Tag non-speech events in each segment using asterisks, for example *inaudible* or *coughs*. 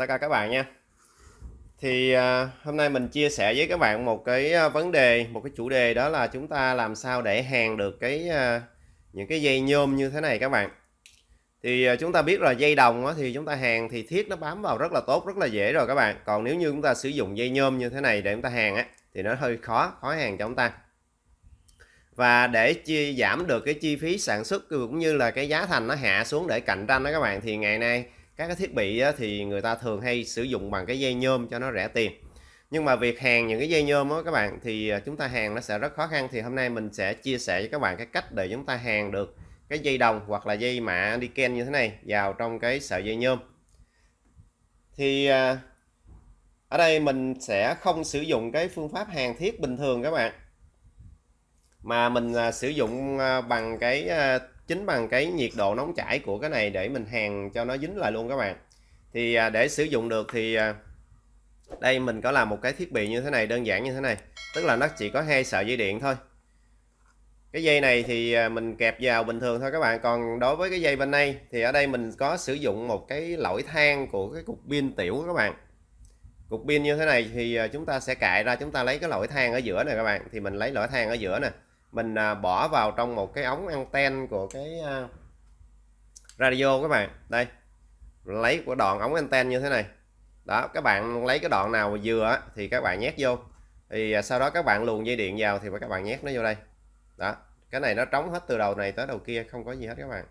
tất cả các bạn nha thì à, hôm nay mình chia sẻ với các bạn một cái à, vấn đề một cái chủ đề đó là chúng ta làm sao để hàn được cái à, những cái dây nhôm như thế này các bạn thì chúng ta biết là dây đồng thì chúng ta hàn thì thiết nó bám vào rất là tốt rất là dễ rồi các bạn còn nếu như chúng ta sử dụng dây nhôm như thế này để chúng ta hàn á thì nó hơi khó khó hàn cho chúng ta và để chia giảm được cái chi phí sản xuất cũng như là cái giá thành nó hạ xuống để cạnh tranh đó các bạn thì ngày nay các cái thiết bị thì người ta thường hay sử dụng bằng cái dây nhôm cho nó rẻ tiền nhưng mà việc hàng những cái dây nhôm đó các bạn thì à, chúng ta hàng nó sẽ rất khó khăn thì hôm nay mình sẽ chia sẻ với các bạn cái cách để chúng ta hàng được cái dây đồng hoặc là dây mạ đi ken như thế này vào trong cái sợi dây nhôm thì à, ở đây mình sẽ không sử dụng cái phương pháp hàng thiết bình thường các bạn mà mình à, sử dụng bằng cái chính bằng cái nhiệt độ nóng chảy của cái này để mình hàn cho nó dính lại luôn các bạn thì à, để sử dụng được thì à, đây mình có làm một cái thiết bị như thế này đơn giản như thế này tức là nó chỉ có hai sợi dây điện thôi cái dây này thì à, mình kẹp vào bình thường thôi các bạn còn đối với cái dây bên đây thì ở đây mình có sử dụng một cái lõi than của cái cục pin tiểu các bạn cục pin như thế này thì chúng ta sẽ cạy ra chúng ta lấy cái lõi than ở giữa này các bạn thì mình lấy lõi than ở giữa nè mình à, bỏ vào trong một cái ống anten của cái à, radio các bạn đây lấy của đoạn ống anten như thế này đó các bạn lấy cái đoạn nào vừa thì các bạn nhét vô thì à, sau đó các bạn luồn dây điện vào thì các bạn nhét nó vô đây đó cái này nó trống hết từ đầu này tới đầu kia không có gì hết các bạn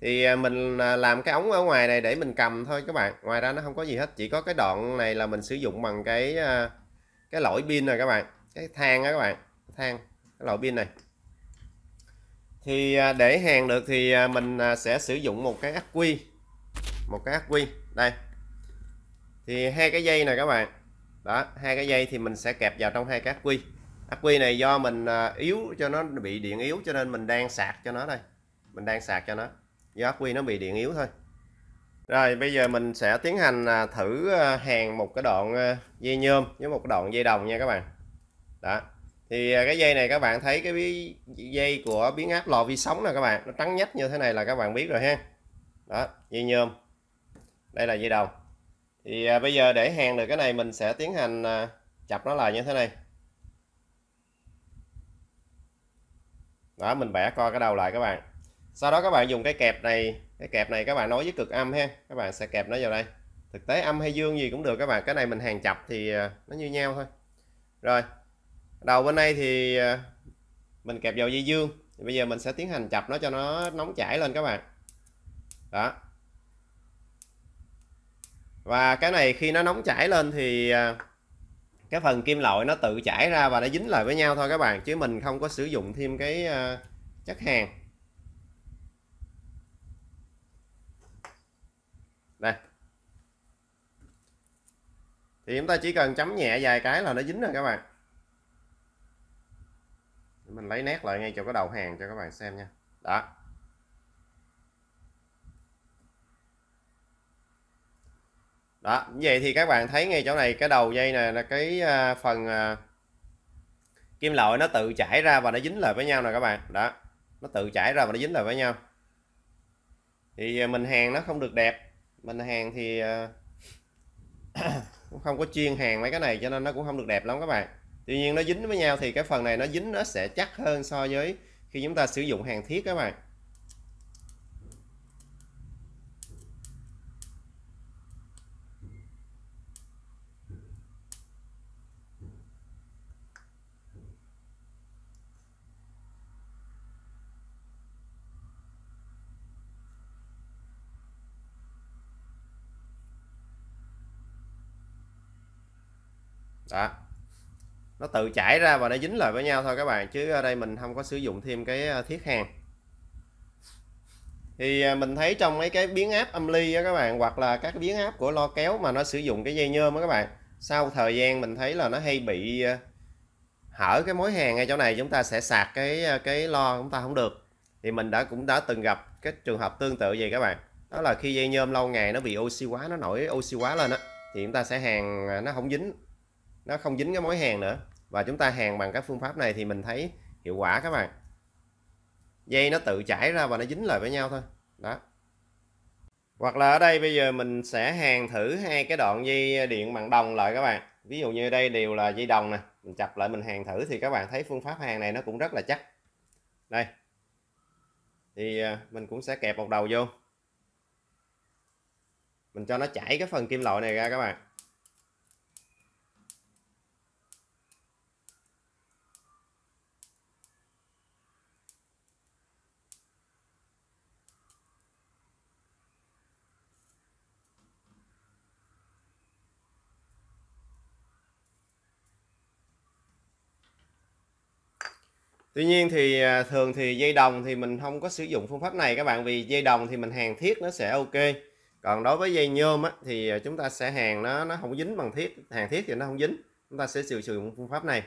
thì mình làm cái ống ở ngoài này để mình cầm thôi các bạn ngoài ra nó không có gì hết chỉ có cái đoạn này là mình sử dụng bằng cái cái lỗi pin rồi các bạn cái than đó các bạn than cái loại pin này thì à, để hàng được thì à, mình à, sẽ sử dụng một cái ắc quy một cái ắc quy đây thì hai cái dây này các bạn đó hai cái dây thì mình sẽ kẹp vào trong hai cái ắc quy ắc quy này do mình yếu cho nó bị điện yếu cho nên mình đang sạc cho nó đây mình đang sạc cho nó do ắc quy nó bị điện yếu thôi rồi bây giờ mình sẽ tiến hành thử hàng một cái đoạn dây nhôm với một đoạn dây đồng nha các bạn đó thì à, cái dây này các bạn thấy cái dây của biến áp lò vi sóng nè các bạn nó trắng nhất như thế này là các bạn biết rồi ha đó dây nhôm đây là dây đầu thì à, bây giờ để hàng được cái này mình sẽ tiến hành à, chập nó lại như thế này đó mình bẻ coi cái đầu lại các bạn sau đó các bạn dùng cái kẹp này cái kẹp này các bạn nối với cực âm ha các bạn sẽ kẹp nó vào đây thực tế âm hay dương gì cũng được các bạn cái này mình hàng chập thì à, nó như nhau thôi rồi đầu bên này thì ờ, mình kẹp vào dây dương thì bây giờ mình sẽ tiến hành chập nó cho nó nóng chảy lên các bạn đó và cái này khi nó nóng chảy lên thì ờ, cái phần kim loại nó tự chảy ra và nó dính lại với nhau thôi các bạn chứ mình không có sử dụng thêm cái ờ, chất hàng đây thì chúng ta chỉ cần chấm nhẹ vài cái là nó dính rồi các bạn mình lấy nét lại ngay chỗ cái đầu hàng cho các bạn xem nha đó đó vậy thì các bạn thấy ngay chỗ này cái đầu dây này là cái à, phần à, kim loại nó tự chảy ra và nó dính lại với nhau nè các bạn đó nó tự chảy ra và nó dính lại với nhau thì à, mình hàng nó không được đẹp mình hàng thì *coughs* cũng không có chuyên hàng mấy cái này cho nên nó cũng không được đẹp lắm các bạn tuy nhiên nó dính với nhau thì cái phần này nó dính nó sẽ chắc hơn so với khi chúng ta sử dụng hàng thiết các bạn đó nó tự chảy ra và nó dính lại với nhau thôi các bạn chứ ở đây mình không có sử dụng thêm cái à, thiết hàng thì à, mình thấy trong mấy cái biến áp âm ly các bạn hoặc là các biến áp của lo kéo mà nó sử dụng cái dây nhôm đó các bạn sau thời gian mình thấy là nó hay bị à, hở cái mối hàng ngay chỗ này chúng ta sẽ sạc cái cái lo chúng ta không được thì mình đã cũng đã từng gặp cái trường hợp tương tự vậy các bạn đó là khi dây nhôm lâu ngày nó bị oxy hóa nó nổi oxy hóa lên á thì chúng ta sẽ hàng nó không dính nó không dính cái mối hàng nữa và chúng ta hàng bằng các phương pháp này thì mình thấy hiệu quả các bạn dây nó tự chảy ra và nó dính lại với nhau thôi đó hoặc là ở đây bây giờ mình sẽ hàng thử hai cái đoạn dây điện bằng đồng lại các bạn ví dụ như đây đều là dây đồng nè mình chập lại mình hàng thử thì các bạn thấy phương pháp hàng này nó cũng rất là chắc đây thì à, mình cũng sẽ kẹp một đầu vô mình cho nó chảy cái phần kim loại này ra các bạn Tuy nhiên thì à, thường thì dây đồng thì mình không có sử dụng phương pháp này các bạn vì dây đồng thì mình hàng thiết nó sẽ ok. Còn đối với dây nhôm á, thì à, chúng ta sẽ hàng nó nó không dính bằng thiết, hàng thiết thì nó không dính. Chúng ta sẽ sử dụng phương pháp này.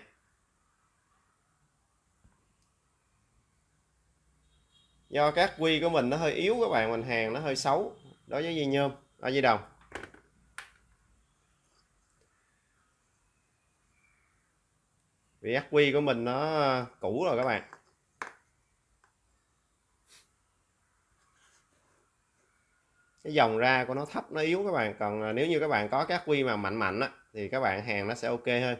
Do các quy của mình nó hơi yếu các bạn, mình hàng nó hơi xấu đối với dây nhôm, ở à, dây đồng. vì ắc quy của mình nó ờ, cũ rồi các bạn cái dòng ra của nó thấp nó yếu các bạn còn ờ, nếu như các bạn có các quy mà mạnh mạnh á, thì các bạn hàng nó sẽ ok hơn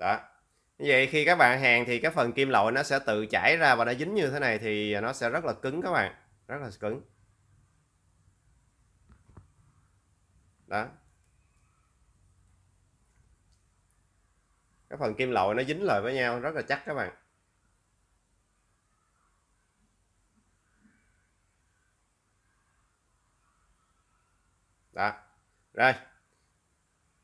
đó như vậy khi các bạn hàng thì cái phần kim loại nó sẽ tự chảy ra và nó dính như thế này thì nó sẽ rất là cứng các bạn rất là cứng đó cái phần kim loại nó dính lại với nhau rất là chắc các bạn đó rồi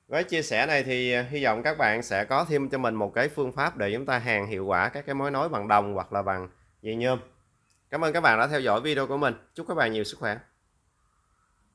với chia sẻ này thì à, hy vọng các bạn sẽ có thêm cho mình một cái phương pháp để chúng ta hàng hiệu quả các cái mối nối bằng đồng hoặc là bằng dây nhôm cảm ơn các bạn đã theo dõi video của mình chúc các bạn nhiều sức khỏe